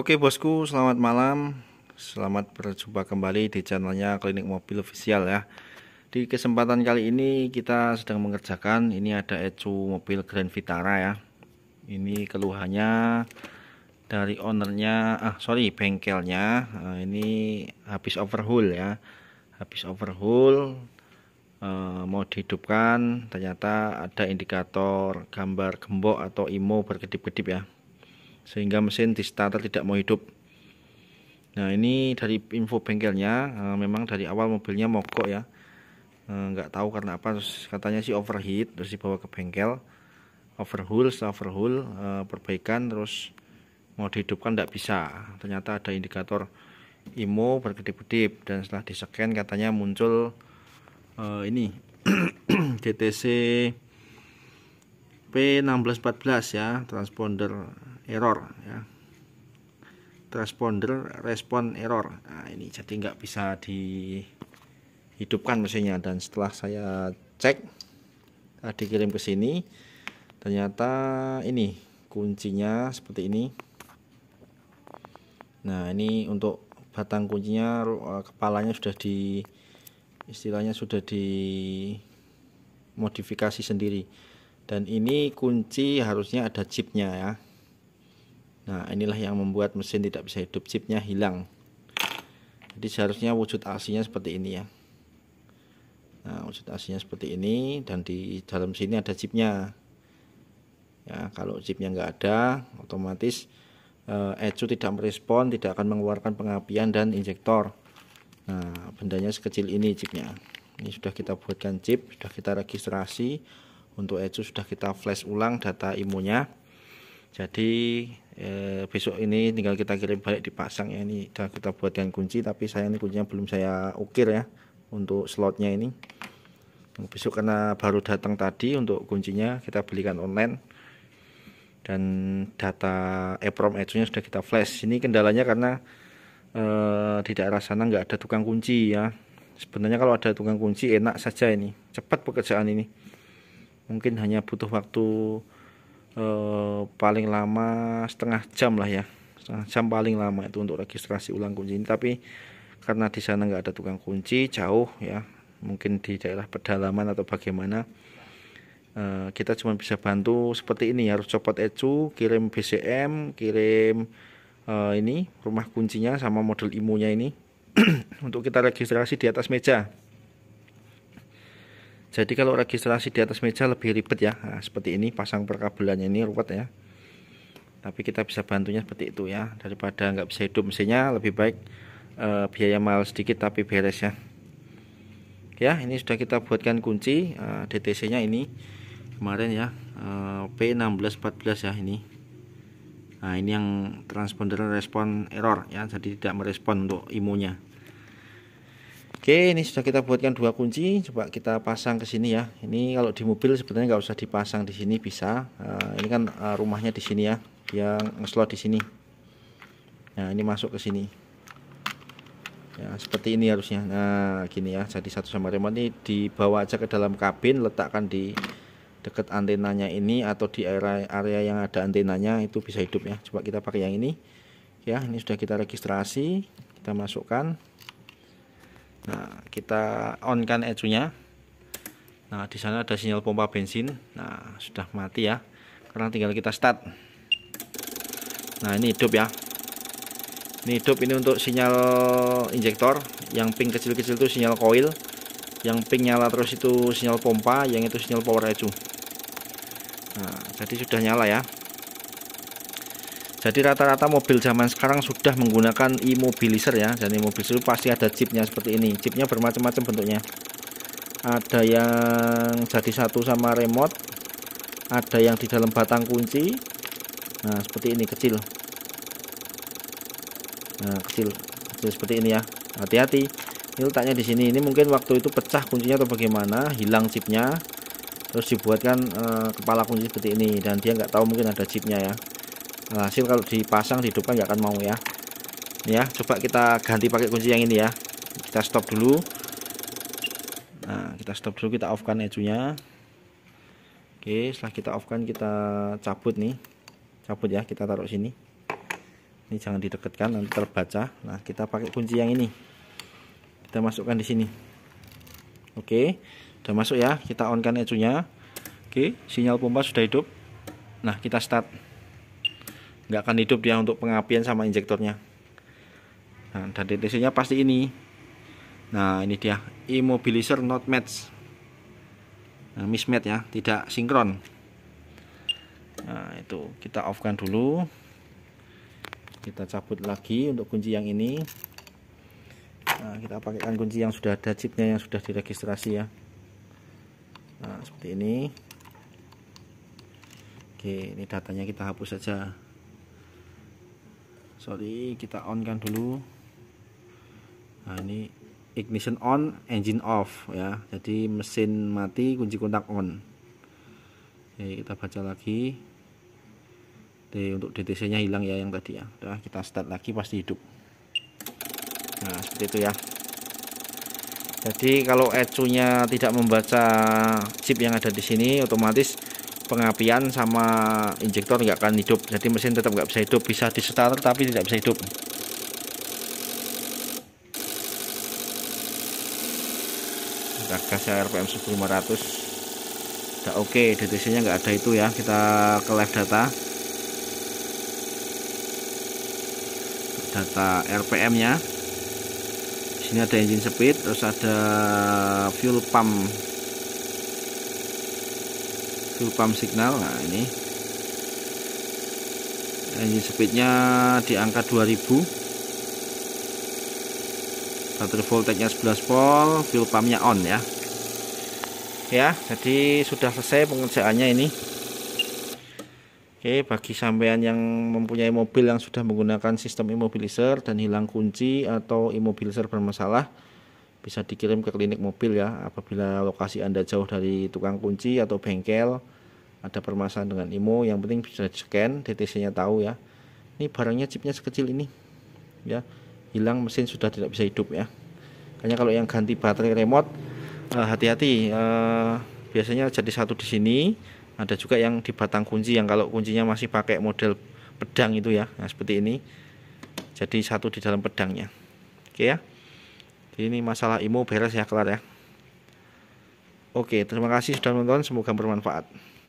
Oke bosku, selamat malam. Selamat berjumpa kembali di channelnya Klinik Mobil Official ya. Di kesempatan kali ini kita sedang mengerjakan ini ada ecu mobil Grand Vitara ya. Ini keluhannya dari ownernya ah sorry bengkelnya nah, ini habis overhaul ya habis overhaul eh, mau dihidupkan ternyata ada indikator gambar gembok atau imo berkedip-kedip ya sehingga mesin di starter tidak mau hidup nah ini dari info bengkelnya eh, memang dari awal mobilnya mogok ya eh, nggak tahu karena apa terus katanya sih overheat terus dibawa ke bengkel overhaul overhaul eh, perbaikan terus mau dihidupkan tidak bisa ternyata ada indikator IMO berkedip-kedip dan setelah di scan katanya muncul uh, ini DTC P1614 ya transponder error ya transponder respon error nah ini jadi nggak bisa dihidupkan mesinnya dan setelah saya cek tadi kirim ke sini ternyata ini kuncinya seperti ini nah ini untuk batang kuncinya e, kepalanya sudah di istilahnya sudah di modifikasi sendiri dan ini kunci harusnya ada chipnya ya Nah inilah yang membuat mesin tidak bisa hidup chipnya hilang jadi seharusnya wujud aslinya seperti ini ya nah wujud aslinya seperti ini dan di dalam sini ada chipnya ya kalau chipnya nggak ada otomatis eh, ecu tidak merespon tidak akan mengeluarkan pengapian dan injektor nah bendanya sekecil ini chipnya ini sudah kita buatkan chip sudah kita registrasi untuk ecu sudah kita flash ulang data imunya jadi eh, besok ini tinggal kita kirim balik dipasang ya ini sudah kita buatkan kunci tapi saya ini kuncinya belum saya ukir ya untuk slotnya ini besok karena baru datang tadi untuk kuncinya kita belikan online dan data EPROM edge nya sudah kita flash ini kendalanya karena eh, di daerah sana nggak ada tukang kunci ya sebenarnya kalau ada tukang kunci enak saja ini cepat pekerjaan ini mungkin hanya butuh waktu Eh, paling lama setengah jam lah ya setengah jam paling lama itu untuk registrasi ulang kunci ini tapi karena di sana nggak ada tukang kunci jauh ya mungkin di daerah pedalaman atau bagaimana e, kita cuma bisa bantu seperti ini ya harus copot ecu kirim BCM kirim e, ini rumah kuncinya sama model imunya ini untuk kita registrasi di atas meja jadi kalau registrasi di atas meja lebih ribet ya nah, seperti ini pasang perkabelannya ini ruwet ya tapi kita bisa bantunya seperti itu ya daripada nggak bisa hidup mesinnya lebih baik eh, biaya mahal sedikit tapi beres ya ya ini sudah kita buatkan kunci eh, DTC nya ini kemarin ya eh, P1614 ya ini nah ini yang transponder respon error ya jadi tidak merespon untuk imunya Oke, ini sudah kita buatkan dua kunci. Coba kita pasang ke sini ya. Ini kalau di mobil sebenarnya nggak usah dipasang di sini bisa. Uh, ini kan eh, rumahnya di sini ya, yang slot di sini. Nah, ini masuk ke sini. Ya, seperti ini harusnya. Nah, gini ya. Jadi satu sama remote ini dibawa aja ke dalam kabin, letakkan di dekat antenanya ini atau di area area yang ada antenanya itu bisa hidup ya. Coba kita pakai yang ini. Ya, ini sudah kita registrasi, kita masukkan. Nah, kita on kan ecunya. Nah, di sana ada sinyal pompa bensin. Nah, sudah mati ya. Sekarang tinggal kita start. Nah, ini hidup ya. Ini hidup ini untuk sinyal injektor. Yang pink kecil-kecil itu sinyal koil. Yang pink nyala terus itu sinyal pompa, yang itu sinyal power ecu. Nah, jadi sudah nyala ya jadi rata-rata mobil zaman sekarang sudah menggunakan immobilizer ya jadi immobilizer itu pasti ada chipnya seperti ini chipnya bermacam-macam bentuknya ada yang jadi satu sama remote ada yang di dalam batang kunci nah seperti ini kecil nah kecil kecil seperti ini ya hati-hati ini letaknya di sini ini mungkin waktu itu pecah kuncinya atau bagaimana hilang chipnya terus dibuatkan eh, kepala kunci seperti ini dan dia nggak tahu mungkin ada chipnya ya hasil nah, kalau dipasang dihidupkan nggak akan mau ya ya coba kita ganti pakai kunci yang ini ya kita stop dulu nah kita stop dulu kita off kan ejunya oke setelah kita off kan kita cabut nih cabut ya kita taruh sini ini jangan didekatkan nanti terbaca nah kita pakai kunci yang ini kita masukkan di sini oke sudah masuk ya kita on kan ejunya oke sinyal pompa sudah hidup nah kita start nggak akan hidup dia untuk pengapian sama injektornya nah, dan detesinya pasti ini nah ini dia immobilizer not match nah, mismatch ya tidak sinkron nah itu kita off kan dulu kita cabut lagi untuk kunci yang ini nah, kita pakaikan kunci yang sudah ada chipnya yang sudah diregistrasi ya nah seperti ini oke ini datanya kita hapus saja sorry kita on kan dulu nah ini ignition on engine off ya jadi mesin mati kunci kontak on Oke, kita baca lagi D, untuk DTC nya hilang ya yang tadi ya Udah, kita start lagi pasti hidup nah seperti itu ya jadi kalau ECU nya tidak membaca chip yang ada di sini otomatis pengapian sama injektor nggak akan hidup jadi mesin tetap nggak bisa hidup bisa di starter tapi tidak bisa hidup kita gas RPM 1500 udah oke okay. DTC nggak ada itu ya kita ke live data data RPM nya sini ada engine speed terus ada fuel pump ke pump signal nah ini nah, ini speednya di angka 2000 baterai voltage nya 11 volt fuel pumpnya on ya ya jadi sudah selesai pengerjaannya ini Oke bagi sampean yang mempunyai mobil yang sudah menggunakan sistem immobilizer dan hilang kunci atau immobilizer bermasalah bisa dikirim ke klinik mobil ya apabila lokasi Anda jauh dari tukang kunci atau bengkel ada permasalahan dengan IMO yang penting bisa di scan DTC nya tahu ya ini barangnya chipnya sekecil ini ya hilang mesin sudah tidak bisa hidup ya hanya kalau yang ganti baterai remote eh, hati-hati uh, uh, biasanya jadi satu di sini ada juga yang di batang kunci yang kalau kuncinya masih pakai model pedang itu ya nah, seperti ini jadi satu di dalam pedangnya oke ya ini masalah IMO beres ya kelar ya oke terima kasih sudah menonton semoga bermanfaat